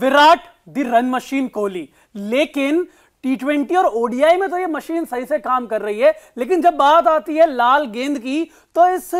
Virat the run machine Kohli लेकिन T twenty और ODI में तो ये मशीन सही से काम कर रही है लेकिन जब बात आती है लाल गेंद की तो इस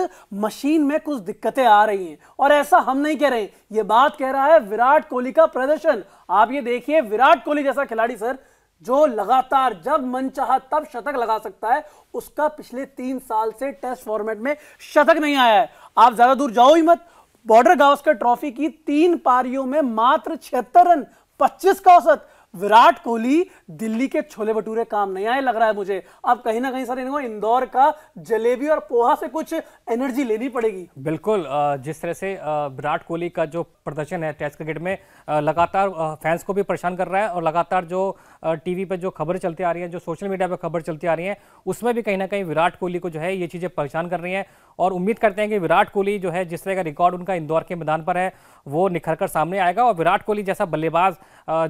मशीन में कुछ दिक्कतें आ रही हैं और ऐसा हम नहीं कह रहे ये बात कह रहा है विराट कोहली का प्रदर्शन आप ये देखिए विराट कोहली जैसा खिलाड़ी सर जो लगातार जब मन चाह तब शतक लगा सकता है उसका पिछले तीन साल से टेस्ट फॉर्मेट में शतक नहीं आया है आप ज्यादा दूर जाओ ही मत बॉर्डर गावस्कर ट्रॉफी की तीन पारियों में मात्र छिहत्तर रन 25 का औसत विराट कोहली दिल्ली के छोले भटूरे काम नहीं आए लग रहा है मुझे अब कहीं ना कहीं सर इनको इंदौर का जलेबी और पोहा से कुछ एनर्जी लेनी पड़ेगी बिल्कुल जिस तरह से विराट कोहली का जो प्रदर्शन है टेस्ट क्रिकेट में लगातार फैंस को भी परेशान कर रहा है और लगातार जो टीवी पर जो खबरें चलती आ रही हैं जो सोशल मीडिया पर खबर चलती आ रही हैं उसमें भी कहीं ना कहीं विराट कोहली को जो है ये चीज़ें परेशान कर रही हैं और उम्मीद करते हैं कि विराट कोहली जो है जिस तरह का रिकॉर्ड उनका इंदौर के मैदान पर है वो निखर कर सामने आएगा और विराट कोहली जैसा बल्लेबाज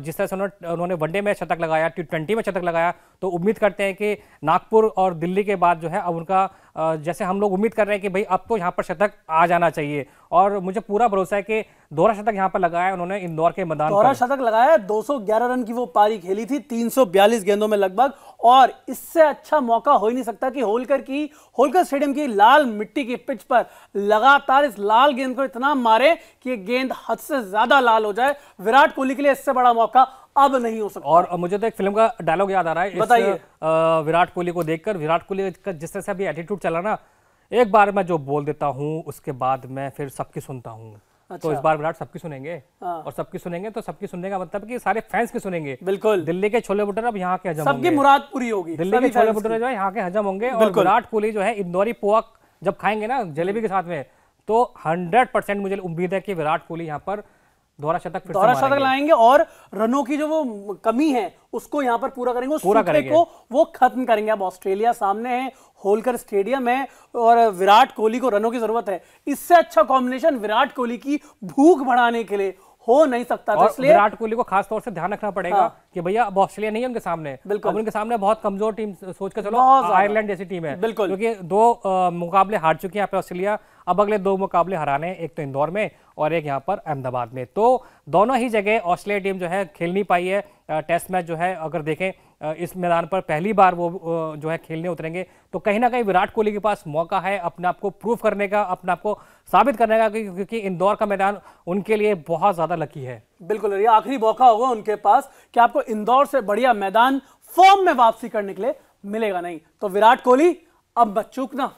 जिस तरह से उन्होंने उन्होंने वनडे में शतक लगाया टी ट्वेंटी में शतक लगाया तो उम्मीद करते हैं कि नागपुर और दिल्ली के बाद जो है अब उनका जैसे हम लोग उम्मीद कर रहे हैं कि भाई अब तो यहाँ पर शतक आ जाना चाहिए और मुझे पूरा भरोसा है कि दोहरा शतक यहाँ पर लगाया उन्होंने इंदौर के मैदान दोहरा शतक लगाया दो रन की वो पारी खेली थी तीन गेंदों में लगभग और इससे अच्छा मौका हो ही नहीं सकता कि होलकर की होलकर स्टेडियम की लाल मिट्टी की पिच पर लगातार इस लाल गेंद को इतना मारे कि गेंद हद से ज्यादा लाल हो जाए विराट कोहली के लिए इससे बड़ा मौका अब नहीं हो सकता और मुझे तो एक फिल्म का डायलॉग याद आ रहा है बताइए विराट कोहली को देखकर विराट कोहली का जिस तरह से अभी एटीट्यूड चला ना एक बार मैं जो बोल देता हूँ उसके बाद मैं फिर सबकी सुनता हूँ अच्छा। तो इस बार विराट सबकी सुनेंगे हाँ। और सबकी सुनेंगे तो सबकी सुनने का मतलब कि सारे फैंस की सुनेंगे बिल्कुल दिल्ली के छोले भटूरे अब यहाँ के हजम सबकी मुराद पूरी होगी दिल्ली के छोले भटूरे जो है यहाँ के हजम होंगे और विराट कोहली जो है इंदौरी पोहा जब खाएंगे ना जलेबी के साथ में तो हंड्रेड मुझे उम्मीद है कि विराट कोहली यहाँ पर दोहरा शतक फिर दोहरा शतक लाएंगे और रनों की जो वो कमी है उसको यहाँ पर पूरा करेंगे उस पूरा करेंगे को वो खत्म करेंगे अब ऑस्ट्रेलिया सामने है होलकर स्टेडियम है और विराट कोहली को रनों की जरूरत है इससे अच्छा कॉम्बिनेशन विराट कोहली की भूख बढ़ाने के लिए हो नहीं सकता और इसलिए विराट कोहली को खास तौर से ध्यान रखना पड़ेगा हाँ। कि भैया अब ऑस्ट्रेलिया नहीं है उनके सामने बिल्कुल उनके सामने बहुत कमजोर टीम सोच चलो आयरलैंड जैसी टीम है बिल्कुल क्योंकि दो आ, मुकाबले हार चुकी है ऑस्ट्रेलिया अब अगले दो मुकाबले हराने एक तो इंदौर में और एक यहाँ पर अहमदाबाद में तो दोनों ही जगह ऑस्ट्रेलिया टीम जो है खेल नहीं पाई है टेस्ट मैच जो है अगर देखें इस मैदान पर पहली बार वो जो है खेलने उतरेंगे तो कहीं ना कहीं विराट कोहली के पास मौका है अपने आप को प्रूफ करने का अपने आप को साबित करने का क्योंकि इंदौर का मैदान उनके लिए बहुत ज़्यादा लकी है बिल्कुल ये आखिरी मौका होगा उनके पास कि आपको इंदौर से बढ़िया मैदान फॉर्म में वापसी करने के लिए मिलेगा नहीं तो विराट कोहली अब चूकना